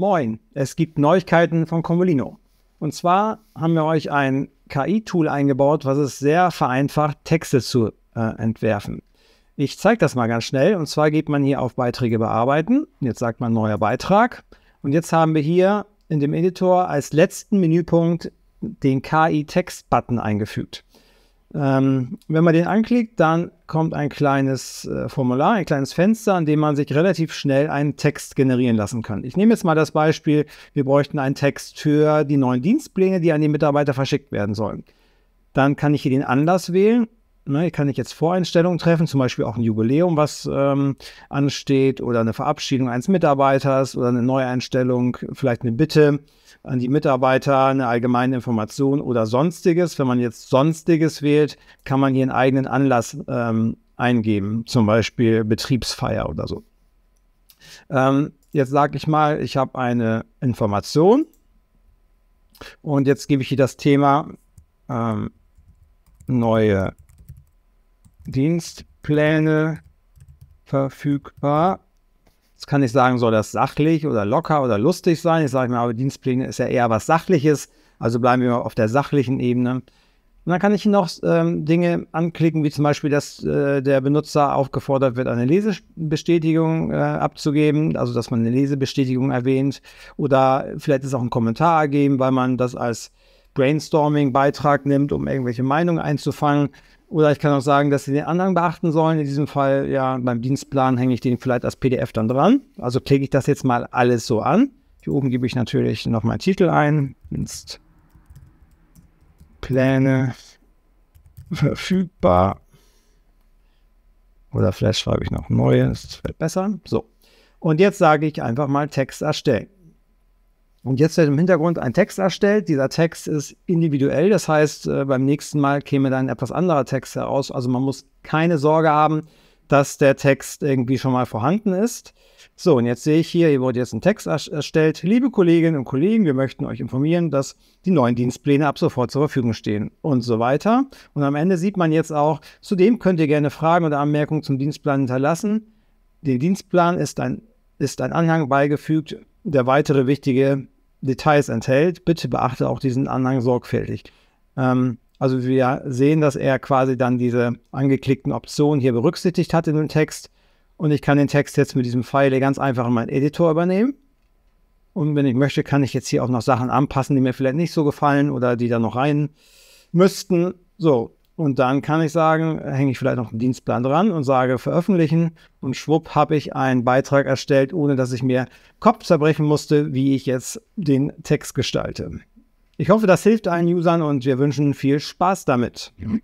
Moin, es gibt Neuigkeiten von Convolino. Und zwar haben wir euch ein KI-Tool eingebaut, was es sehr vereinfacht, Texte zu äh, entwerfen. Ich zeige das mal ganz schnell. Und zwar geht man hier auf Beiträge bearbeiten. Jetzt sagt man neuer Beitrag. Und jetzt haben wir hier in dem Editor als letzten Menüpunkt den KI-Text-Button eingefügt. Ähm, wenn man den anklickt, dann kommt ein kleines äh, Formular, ein kleines Fenster, an dem man sich relativ schnell einen Text generieren lassen kann. Ich nehme jetzt mal das Beispiel, wir bräuchten einen Text für die neuen Dienstpläne, die an die Mitarbeiter verschickt werden sollen. Dann kann ich hier den Anlass wählen ne, kann ich jetzt Voreinstellungen treffen, zum Beispiel auch ein Jubiläum, was ähm, ansteht oder eine Verabschiedung eines Mitarbeiters oder eine Neueinstellung, vielleicht eine Bitte an die Mitarbeiter, eine allgemeine Information oder sonstiges. Wenn man jetzt sonstiges wählt, kann man hier einen eigenen Anlass ähm, eingeben, zum Beispiel Betriebsfeier oder so. Ähm, jetzt sage ich mal, ich habe eine Information und jetzt gebe ich hier das Thema ähm, neue Dienstpläne verfügbar. Jetzt kann ich sagen, soll das sachlich oder locker oder lustig sein. Ich sage mir, aber Dienstpläne ist ja eher was Sachliches, also bleiben wir auf der sachlichen Ebene. Und dann kann ich noch ähm, Dinge anklicken, wie zum Beispiel, dass äh, der Benutzer aufgefordert wird, eine Lesebestätigung äh, abzugeben, also dass man eine Lesebestätigung erwähnt. Oder vielleicht ist auch ein Kommentar ergeben, weil man das als Brainstorming-Beitrag nimmt, um irgendwelche Meinungen einzufangen. Oder ich kann auch sagen, dass sie den anderen beachten sollen. In diesem Fall, ja, beim Dienstplan hänge ich den vielleicht als PDF dann dran. Also klicke ich das jetzt mal alles so an. Hier oben gebe ich natürlich noch meinen Titel ein. Dienstpläne verfügbar. Oder vielleicht schreibe ich noch neue, das wird besser. So. Und jetzt sage ich einfach mal Text erstellen. Und jetzt wird im Hintergrund ein Text erstellt. Dieser Text ist individuell, das heißt, äh, beim nächsten Mal käme dann etwas anderer Text heraus. Also man muss keine Sorge haben, dass der Text irgendwie schon mal vorhanden ist. So, und jetzt sehe ich hier, hier wurde jetzt ein Text erstellt. Liebe Kolleginnen und Kollegen, wir möchten euch informieren, dass die neuen Dienstpläne ab sofort zur Verfügung stehen und so weiter. Und am Ende sieht man jetzt auch, zudem könnt ihr gerne Fragen oder Anmerkungen zum Dienstplan hinterlassen. Der Dienstplan ist ein, ist ein Anhang beigefügt, der weitere wichtige Details enthält. Bitte beachte auch diesen Anhang sorgfältig. Ähm, also wir sehen, dass er quasi dann diese angeklickten Optionen hier berücksichtigt hat in dem Text. Und ich kann den Text jetzt mit diesem Pfeil ganz einfach in meinen Editor übernehmen. Und wenn ich möchte, kann ich jetzt hier auch noch Sachen anpassen, die mir vielleicht nicht so gefallen oder die da noch rein müssten. So, und dann kann ich sagen, hänge ich vielleicht noch einen Dienstplan dran und sage veröffentlichen. Und schwupp habe ich einen Beitrag erstellt, ohne dass ich mir Kopf zerbrechen musste, wie ich jetzt den Text gestalte. Ich hoffe, das hilft allen Usern und wir wünschen viel Spaß damit. Mhm.